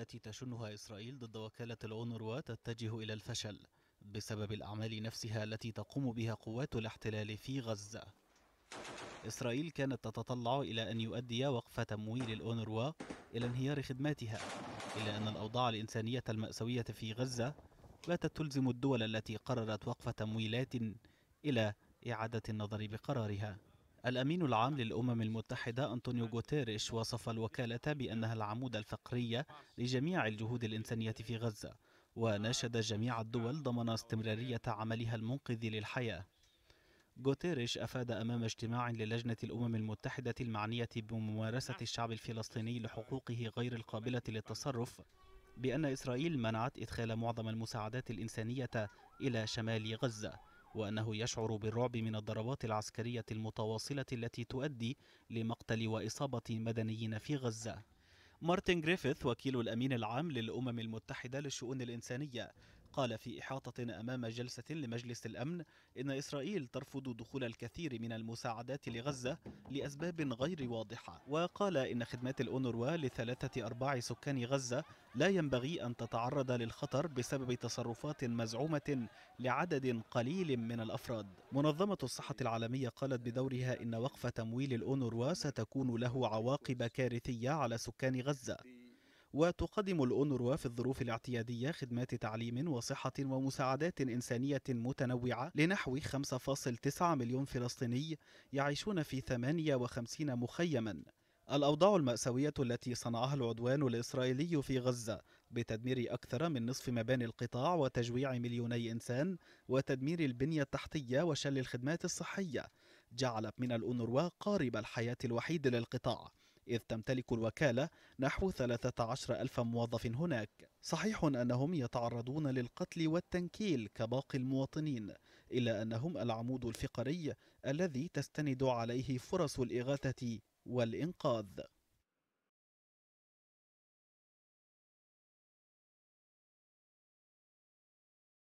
التي تشنها إسرائيل ضد وكالة الأونروا تتجه إلى الفشل بسبب الأعمال نفسها التي تقوم بها قوات الاحتلال في غزة إسرائيل كانت تتطلع إلى أن يؤدي وقف تمويل الأونروا إلى انهيار خدماتها إلا أن الأوضاع الإنسانية المأساوية في غزة باتت تلزم الدول التي قررت وقف تمويلات إلى إعادة النظر بقرارها الأمين العام للأمم المتحدة أنطونيو غوتيريش وصف الوكالة بأنها العمود الفقري لجميع الجهود الإنسانية في غزة وناشد جميع الدول ضمن استمرارية عملها المنقذ للحياة غوتيريش أفاد أمام اجتماع للجنة الأمم المتحدة المعنية بممارسة الشعب الفلسطيني لحقوقه غير القابلة للتصرف بأن إسرائيل منعت إدخال معظم المساعدات الإنسانية إلى شمال غزة وأنه يشعر بالرعب من الضربات العسكرية المتواصلة التي تؤدي لمقتل وإصابة مدنيين في غزة مارتن جريفيث وكيل الأمين العام للأمم المتحدة للشؤون الإنسانية قال في إحاطة أمام جلسة لمجلس الأمن إن إسرائيل ترفض دخول الكثير من المساعدات لغزة لأسباب غير واضحة وقال إن خدمات الأونروا لثلاثة أرباع سكان غزة لا ينبغي أن تتعرض للخطر بسبب تصرفات مزعومة لعدد قليل من الأفراد منظمة الصحة العالمية قالت بدورها إن وقف تمويل الأونروا ستكون له عواقب كارثية على سكان غزة وتقدم الأونروا في الظروف الاعتيادية خدمات تعليم وصحة ومساعدات إنسانية متنوعة لنحو 5.9 مليون فلسطيني يعيشون في 58 مخيماً الأوضاع المأساوية التي صنعها العدوان الإسرائيلي في غزة بتدمير أكثر من نصف مباني القطاع وتجويع مليوني إنسان وتدمير البنية التحتية وشل الخدمات الصحية جعلت من الأونروا قارب الحياة الوحيد للقطاع إذ تمتلك الوكالة نحو 13 ألف موظف هناك صحيح أنهم يتعرضون للقتل والتنكيل كباقي المواطنين إلا أنهم العمود الفقري الذي تستند عليه فرص الإغاثة والإنقاذ